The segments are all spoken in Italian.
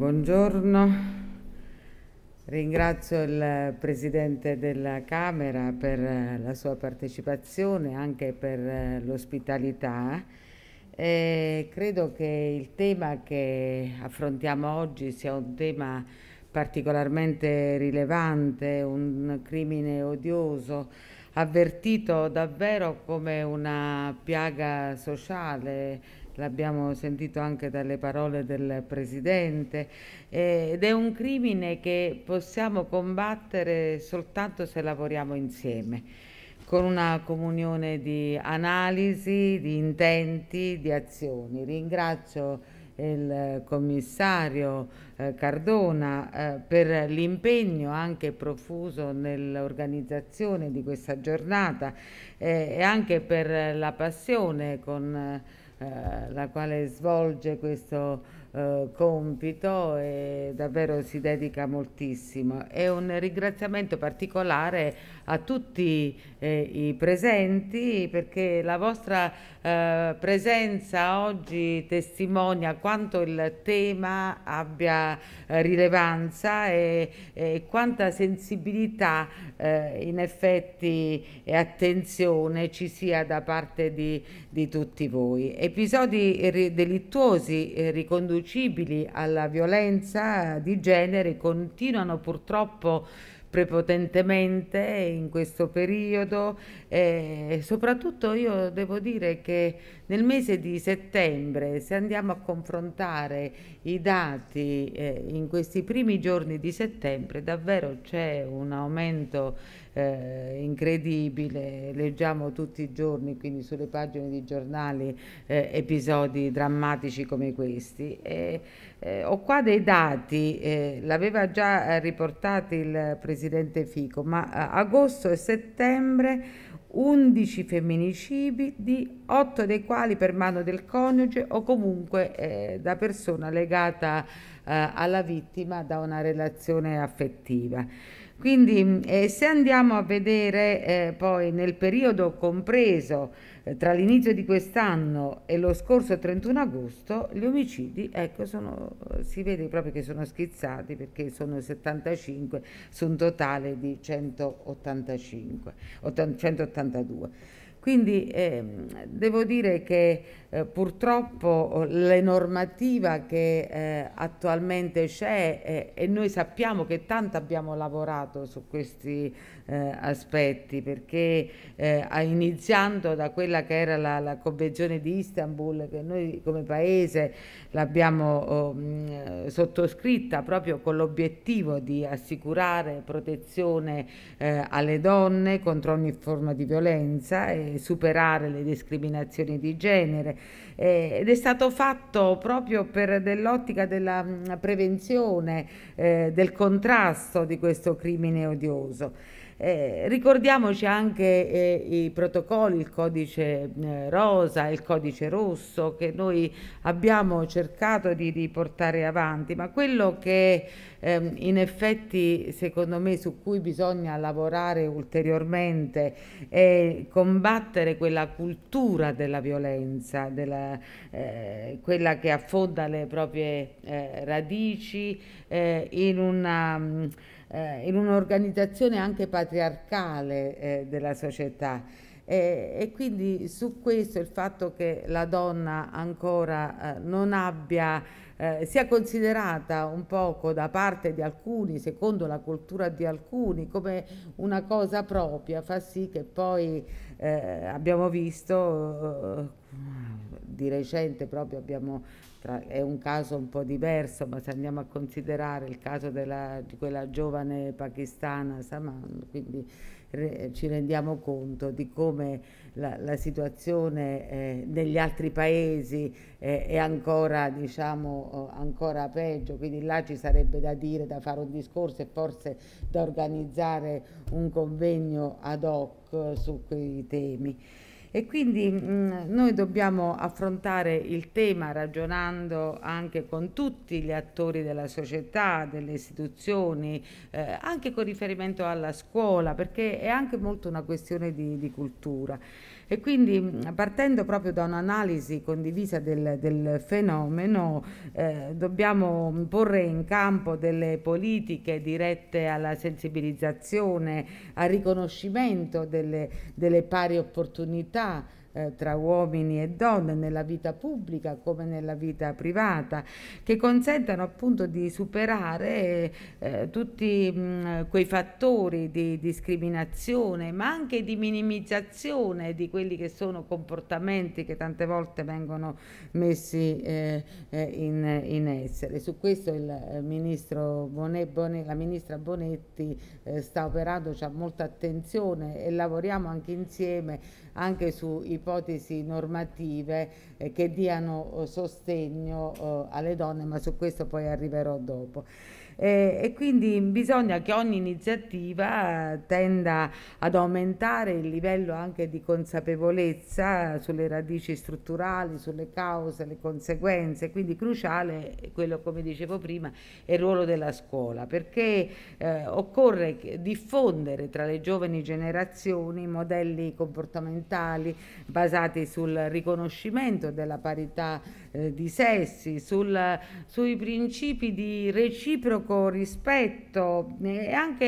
Buongiorno, ringrazio il Presidente della Camera per eh, la sua partecipazione, anche per eh, l'ospitalità. credo che il tema che affrontiamo oggi sia un tema particolarmente rilevante, un crimine odioso, avvertito davvero come una piaga sociale, l'abbiamo sentito anche dalle parole del Presidente, eh, ed è un crimine che possiamo combattere soltanto se lavoriamo insieme con una comunione di analisi, di intenti, di azioni. Ringrazio eh, il commissario eh, Cardona eh, per l'impegno anche profuso nell'organizzazione di questa giornata eh, e anche per la passione con eh, la quale svolge questo eh, compito e davvero si dedica moltissimo. E un ringraziamento particolare a tutti eh, i presenti perché la vostra eh, presenza oggi testimonia quanto il tema abbia eh, rilevanza e, e, quanta sensibilità eh, in effetti e attenzione ci sia da parte di, di tutti voi. Episodi delittuosi eh, riconducibili alla violenza di genere continuano purtroppo prepotentemente in questo periodo e eh, soprattutto io devo dire che nel mese di settembre, se andiamo a confrontare i dati eh, in questi primi giorni di settembre, davvero c'è un aumento eh, incredibile, leggiamo tutti i giorni, quindi sulle pagine di giornali, eh, episodi drammatici come questi. E, eh, ho qua dei dati, eh, l'aveva già riportato il Presidente Fico, ma eh, agosto e settembre 11 femminicidi, 8 dei quali per mano del coniuge o comunque eh, da persona legata eh, alla vittima da una relazione affettiva. Quindi eh, se andiamo a vedere eh, poi nel periodo compreso eh, tra l'inizio di quest'anno e lo scorso 31 agosto, gli omicidi ecco, sono, eh, si vede proprio che sono schizzati perché sono 75 su un totale di 185, 182. Quindi ehm, devo dire che eh, purtroppo oh, la normativa che eh, attualmente c'è eh, e noi sappiamo che tanto abbiamo lavorato su questi eh, aspetti perché eh, iniziando da quella che era la, la, Convenzione di Istanbul che noi come Paese l'abbiamo oh, mm, sottoscritta proprio con l'obiettivo di assicurare protezione alle donne contro ogni forma di violenza e superare le discriminazioni di genere eh, ed è stato fatto proprio per dell'ottica della mm, prevenzione, eh, del contrasto di questo crimine odioso. Eh, ricordiamoci anche eh, i protocolli, il codice eh, rosa, il codice rosso che noi abbiamo cercato di, di portare avanti, ma quello che ehm, in effetti secondo me su cui bisogna lavorare ulteriormente è combattere quella cultura della violenza, della, eh, quella che affonda le proprie eh, radici eh, in una... Mh, mm, eh, in un'organizzazione anche patriarcale eh, della società. E, e, quindi su questo il fatto che la donna ancora eh, non abbia, eh, sia considerata un poco da parte di alcuni, secondo la cultura di alcuni, come una cosa propria, fa sì che poi eh, abbiamo visto eh, di recente proprio abbiamo, tra, è un caso un po' diverso, ma se andiamo a considerare il caso della, di quella giovane pakistana Saman, quindi re, ci rendiamo conto di come la, la situazione eh, negli altri paesi eh, è ancora, diciamo, eh, ancora peggio, quindi là ci sarebbe da dire, da fare un discorso e forse da organizzare un convegno ad hoc eh, su quei temi. E quindi mh, mm, noi dobbiamo affrontare il tema ragionando anche con tutti gli attori della società, delle istituzioni, eh, anche con riferimento alla scuola, perché è anche molto una questione di, di cultura. E quindi mm, partendo proprio da un'analisi condivisa del, del fenomeno eh, dobbiamo porre in campo delle politiche dirette alla sensibilizzazione, al riconoscimento delle, delle pari opportunità eh, tra uomini e donne nella vita pubblica come nella vita privata, che consentano appunto di superare eh, tutti mh, mm, quei fattori di discriminazione, ma anche di minimizzazione di quelli che sono comportamenti che tante volte vengono messi eh, eh in, in, essere. Su questo il eh, ministro Bonet, Bonet, la ministra Bonetti sta operando, c'è molta attenzione e lavoriamo anche insieme anche su ipotesi normative eh, che diano eh, sostegno eh, alle donne, ma su questo poi arriverò dopo eh, e quindi bisogna che ogni iniziativa tenda ad aumentare il livello anche di consapevolezza sulle radici strutturali, sulle cause, le conseguenze, quindi cruciale quello come dicevo prima è il ruolo della scuola perché eh, occorre diffondere tra le giovani generazioni modelli comportamentali basati sul riconoscimento della parità eh, di sessi, sul, sui principi di reciproco reciproco rispetto e anche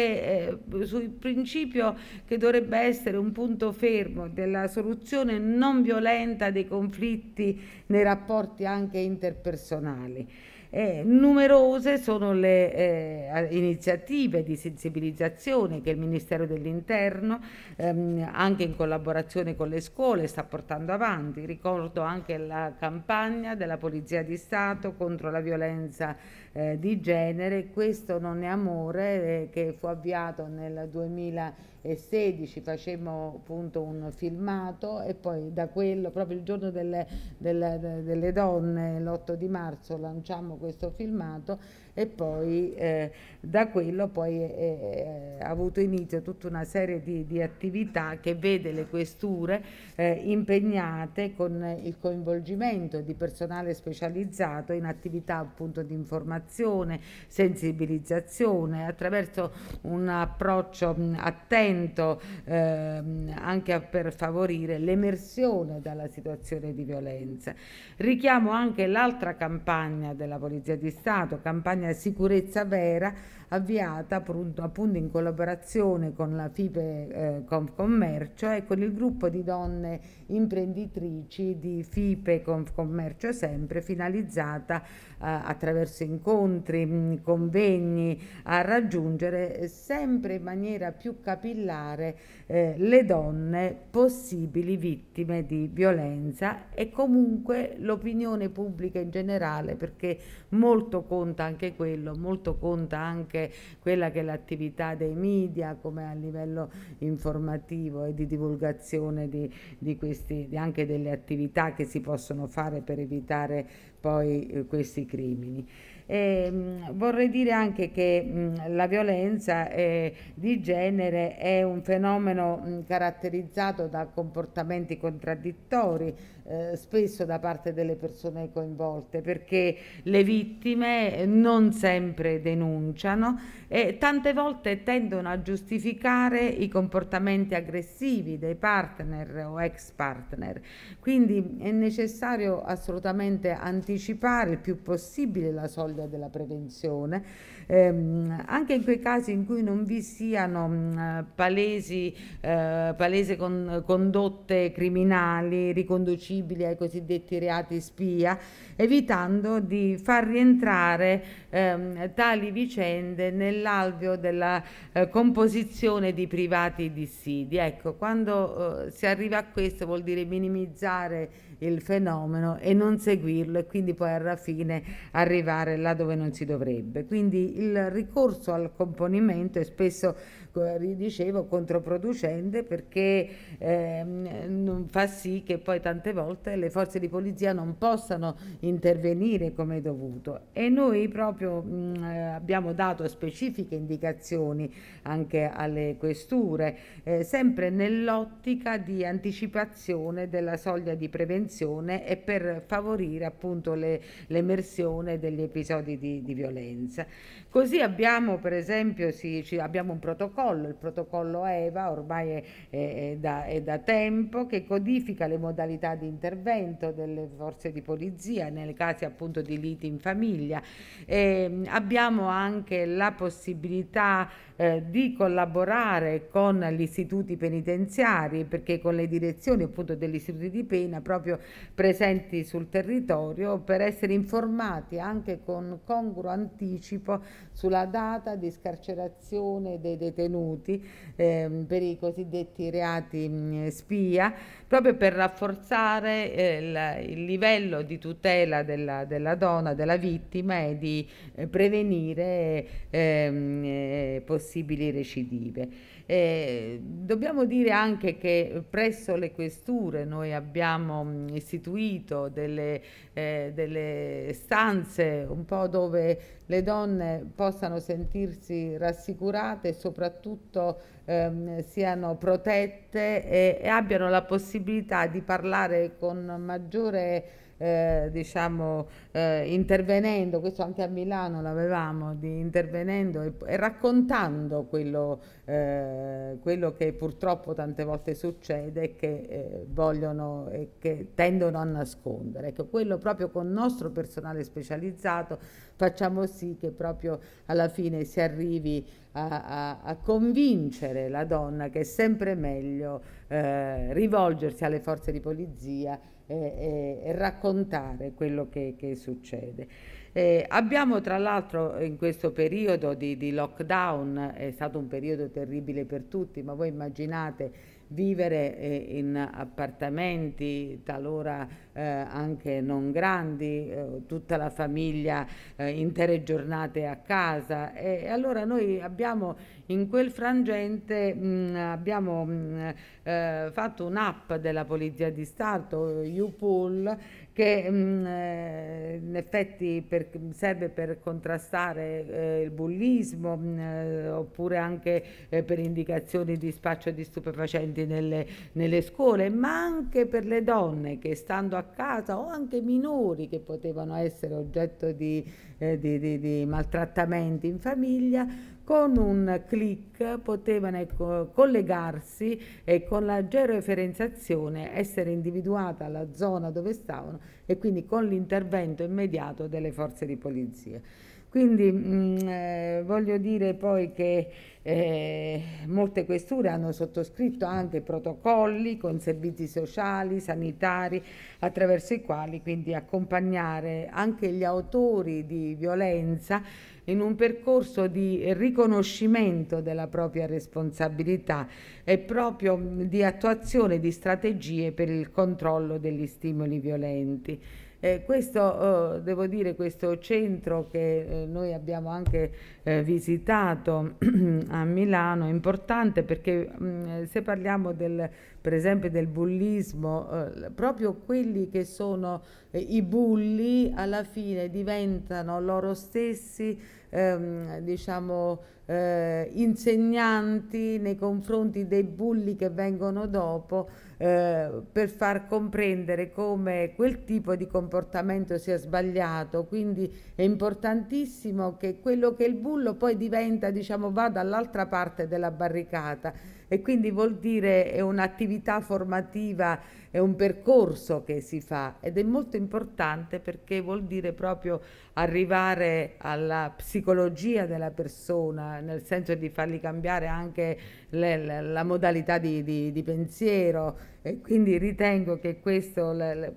eh, sul principio che dovrebbe essere un punto fermo della soluzione non violenta dei conflitti nei rapporti anche interpersonali. Eh, numerose sono le eh, iniziative di sensibilizzazione che il Ministero dell'Interno, ehm, anche in collaborazione con le scuole, sta portando avanti. Ricordo anche la campagna della Polizia di Stato contro la violenza eh, di genere, questo non è amore, eh, che fu avviato nel 2000. 16 facemmo appunto un filmato e poi da quello, proprio il giorno delle, delle, delle donne, l'8 di marzo, lanciamo questo filmato e poi eh, da quello poi è, eh, eh, ha avuto inizio tutta una serie di, di attività che vede le questure eh, impegnate con il coinvolgimento di personale specializzato in attività appunto di informazione, sensibilizzazione, attraverso un approccio mm, attento eh, anche per favorire l'emersione dalla situazione di violenza. Richiamo anche l'altra campagna della Polizia di Stato, campagna una sicurezza vera avviata appunto, appunto in collaborazione con la FIPE eh, Commercio e con il gruppo di donne imprenditrici di FIPE Commercio sempre finalizzata eh, attraverso incontri, convegni a raggiungere eh, sempre in maniera più capillare eh, le donne possibili vittime di violenza e comunque l'opinione pubblica in generale perché molto conta anche quello, molto conta anche quella che è l'attività dei media come a livello informativo e di divulgazione di, di questi, di anche delle attività che si possono fare per evitare poi eh, questi crimini. E, ehm, vorrei dire anche che la violenza eh, di genere è un fenomeno caratterizzato da comportamenti contraddittori, eh, spesso da parte delle persone coinvolte, perché le vittime non sempre denunciano e tante volte tendono a giustificare i comportamenti aggressivi dei partner o ex partner. Quindi è necessario assolutamente anticipare il più possibile la soglia storia della prevenzione, ehm, anche in quei casi in cui non vi siano mh, mm, palesi, eh, palese con, condotte criminali riconducibili ai cosiddetti reati spia, evitando di far rientrare ehm, tali vicende nell'alveo della eh, composizione di privati dissidi. Ecco, quando eh, si arriva a questo vuol dire minimizzare il fenomeno e non seguirlo e quindi poi alla fine arrivare là dove non si dovrebbe. Quindi il ricorso al componimento è spesso, come dicevo, controproducente perché ehm, fa sì che poi tante volte le forze di polizia non possano intervenire come dovuto. E noi proprio esempio mh, mm, eh, abbiamo dato specifiche indicazioni anche alle questure, eh, sempre nell'ottica di anticipazione della soglia di prevenzione e per favorire appunto le, l'emersione degli episodi di, di, violenza. Così abbiamo per esempio sì, ci, abbiamo un protocollo, il protocollo EVA ormai è, è, da, è da tempo che codifica le modalità di intervento delle forze di polizia nei casi appunto di liti in famiglia. E, Ehm, abbiamo anche la possibilità eh, di collaborare con gli istituti penitenziari perché con le direzioni appunto degli istituti di pena proprio presenti sul territorio per essere informati anche con congruo anticipo sulla data di scarcerazione dei detenuti eh, per i cosiddetti reati mh, mm, spia proprio per rafforzare eh, il, il, livello di tutela della, della donna, della vittima e di eh, prevenire ehm, eh, possibili recidive. Eh, dobbiamo dire anche che presso le questure noi abbiamo mm, istituito delle, eh, delle stanze un po' dove le donne possano sentirsi rassicurate e soprattutto ehm, siano protette e, e, abbiano la possibilità di parlare con maggiore eh, diciamo eh, intervenendo, questo anche a Milano l'avevamo, di intervenendo e, e raccontando quello, eh, quello, che purtroppo tante volte succede e che eh, vogliono e che tendono a nascondere. Ecco, quello proprio con il nostro personale specializzato facciamo sì sì che proprio alla fine si arrivi a, a, a convincere la donna che è sempre meglio eh, rivolgersi alle forze di polizia e, e, e raccontare quello che, che succede. Eh, abbiamo tra l'altro in questo periodo di, di lockdown, è stato un periodo terribile per tutti, ma voi immaginate vivere eh, in appartamenti, talora eh, anche non grandi, eh, tutta la famiglia, eh, intere giornate a casa. E, e, allora noi abbiamo in quel frangente mh, mm, abbiamo, mh, mm, eh, fatto un'app della Polizia di Stato, eh, UPOL, che mh, mm, eh, in effetti per, serve per contrastare eh, il bullismo mh, mm, eh, oppure anche eh, per indicazioni di spaccio di stupefacenti nelle, nelle, scuole, ma anche per le donne che stando a casa o anche minori che potevano essere oggetto di, eh, di, di, di maltrattamenti in famiglia con un clic potevano ecco, collegarsi e con la georeferenziazione essere individuata la zona dove stavano e quindi con l'intervento immediato delle forze di polizia. Quindi mh, mm, eh, voglio dire poi che eh, molte questure hanno sottoscritto anche protocolli con servizi sociali, sanitari, attraverso i quali quindi accompagnare anche gli autori di violenza in un percorso di riconoscimento della propria responsabilità e proprio di attuazione di strategie per il controllo degli stimoli violenti. Eh, questo, eh, devo dire, questo centro che eh, noi abbiamo anche eh, visitato a Milano è importante perché mh, mm, se parliamo del, per esempio del bullismo, eh, proprio quelli che sono eh, i bulli alla fine diventano loro stessi ehm, diciamo, eh, insegnanti nei confronti dei bulli che vengono dopo eh, per far comprendere come quel tipo di comportamento sia sbagliato. Quindi è importantissimo che quello che il bullo poi diventa, diciamo, va dall'altra parte della barricata e quindi vuol dire è un'attività formativa, è un percorso che si fa ed è molto importante perché vuol dire proprio arrivare alla psicologia della persona, nel senso di fargli cambiare anche le, la modalità di, di, di pensiero e quindi ritengo che questo è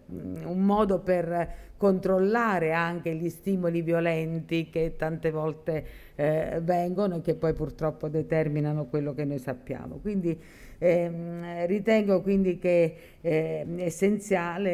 un modo per controllare anche gli stimoli violenti che tante volte eh, vengono e che poi purtroppo determinano quello che noi sappiamo. Quindi ehm, ritengo quindi che eh, essenziale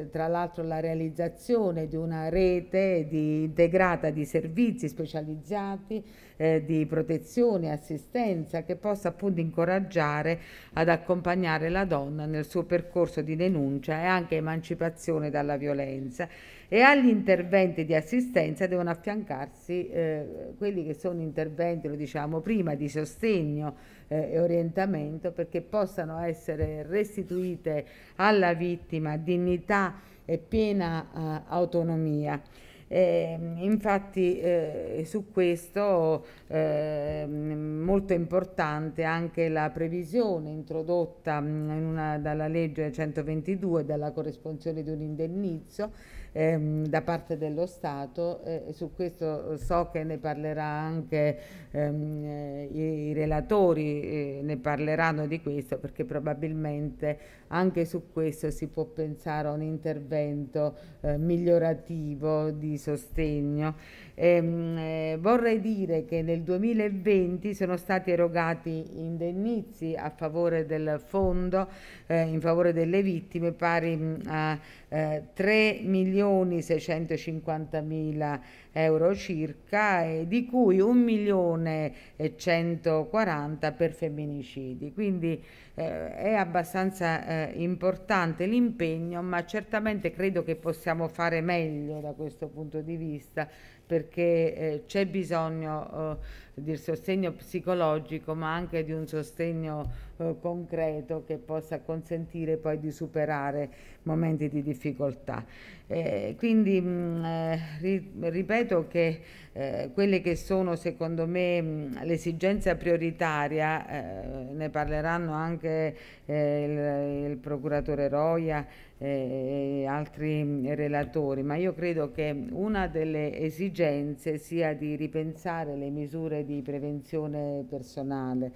eh, tra l'altro la realizzazione di una rete di, integrata di servizi specializzati eh, di protezione e assistenza che possa appunto incoraggiare ad accompagnare la donna nel suo percorso di denuncia e anche emancipazione dalla violenza e agli interventi di assistenza devono affiancarsi eh, quelli che sono interventi, lo diciamo prima, di sostegno eh, e orientamento perché possano essere restituite alla vittima dignità e piena eh, autonomia. Eh, infatti eh, su questo eh, molto importante anche la previsione introdotta mm, in una, dalla legge 122 dalla corresponsione di un indennizzo ehm, da parte dello Stato. Eh, su questo so che ne parlerà anche ehm, eh, i, i, relatori, eh, ne parleranno di questo perché probabilmente anche su questo si può pensare a un intervento eh, migliorativo di sostegno. Ehm, eh, vorrei dire che nel 2020 sono stati erogati indennizi a favore del fondo, eh, in favore delle vittime pari a eh, 3 milioni 650 mila euro circa e di cui 1 milione e 140 per femminicidi quindi eh, è abbastanza eh, importante l'impegno ma certamente credo che possiamo fare meglio da questo punto di vista perché eh, c'è bisogno oh, di sostegno psicologico ma anche di un sostegno eh, concreto che possa consentire poi di superare momenti di difficoltà. Eh, quindi mh, mm, eh, ri, ripeto che eh, quelle che sono secondo me mm, l'esigenza prioritaria, eh, ne parleranno anche eh, il, il procuratore Roia, e altri mm, relatori, ma io credo che una delle esigenze sia di ripensare le misure di prevenzione personale.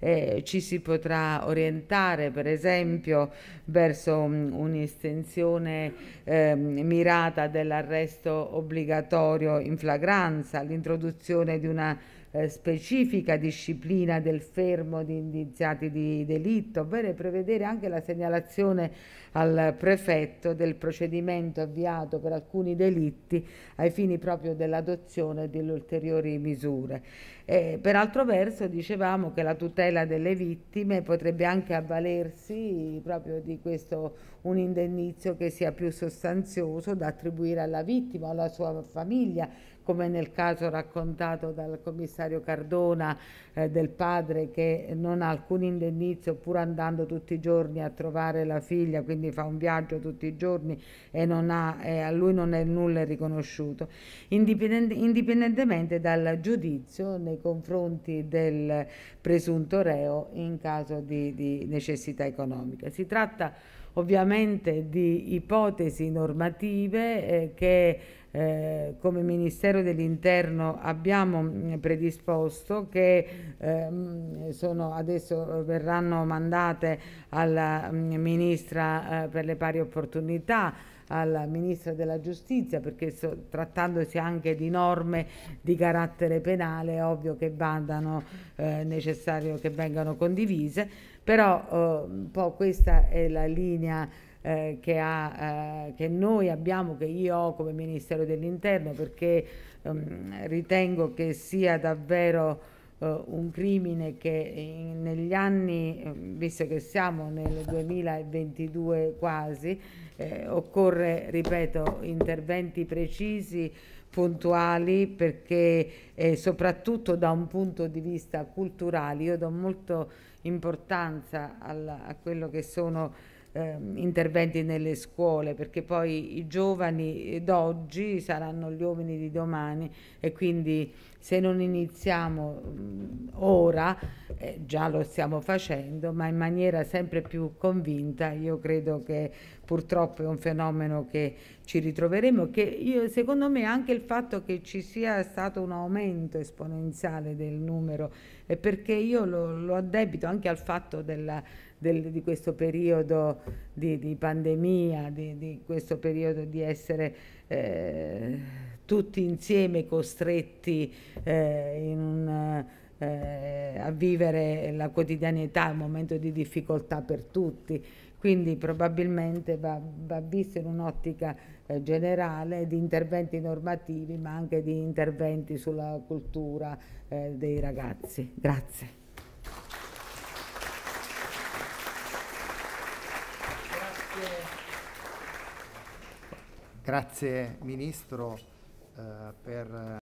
Eh, ci si potrà orientare per esempio verso mm, un'estensione eh, mirata dell'arresto obbligatorio in flagranza, l'introduzione di una eh, specifica disciplina del fermo di indiziati di delitto, ovvero prevedere anche la segnalazione al prefetto del procedimento avviato per alcuni delitti ai fini proprio dell'adozione delle ulteriori misure. Eh, per altro verso dicevamo che la tutela delle vittime potrebbe anche avvalersi proprio di questo un indennizio che sia più sostanzioso da attribuire alla vittima o alla sua famiglia come nel caso raccontato dal commissario Cardona eh, del padre che non ha alcun indennizzo pur andando tutti i giorni a trovare la figlia, quindi fa un viaggio tutti i giorni e ha, eh, a lui non è nulla riconosciuto, Indipendente, indipendentemente dal giudizio nei confronti del presunto reo in caso di, di necessità economica. Si tratta ovviamente di ipotesi normative eh, che eh, come Ministero dell'Interno abbiamo mm, predisposto che eh, sono, adesso verranno mandate alla mm, Ministra eh, per le pari opportunità alla Ministra della Giustizia perché so, trattandosi anche di norme di carattere penale è ovvio che vadano eh, necessario che vengano condivise però eh, un po' questa è la linea eh, che, ha, eh, che, noi abbiamo, che io ho come Ministero dell'Interno, perché ehm, ritengo che sia davvero eh, un crimine che in, negli anni, ehm, visto che siamo nel 2022 quasi, eh, occorre, ripeto, interventi precisi, puntuali, perché eh, soprattutto da un punto di vista culturale io do molto importanza alla, a quello che sono eh, interventi nelle scuole, perché poi i giovani d'oggi saranno gli uomini di domani e quindi se non iniziamo mh, mm, ora, eh, già lo stiamo facendo, ma in maniera sempre più convinta, io credo che purtroppo è un fenomeno che ci ritroveremo, che io, secondo me anche il fatto che ci sia stato un aumento esponenziale del numero, eh, perché io lo, lo addebito anche al fatto della del, di questo periodo di, di pandemia, di, di, questo periodo di essere eh, tutti insieme costretti eh, in un, eh, a vivere la quotidianità, un momento di difficoltà per tutti quindi probabilmente va, va visto in un'ottica eh, generale di interventi normativi ma anche di interventi sulla cultura eh, dei ragazzi. Grazie. Grazie Ministro eh, per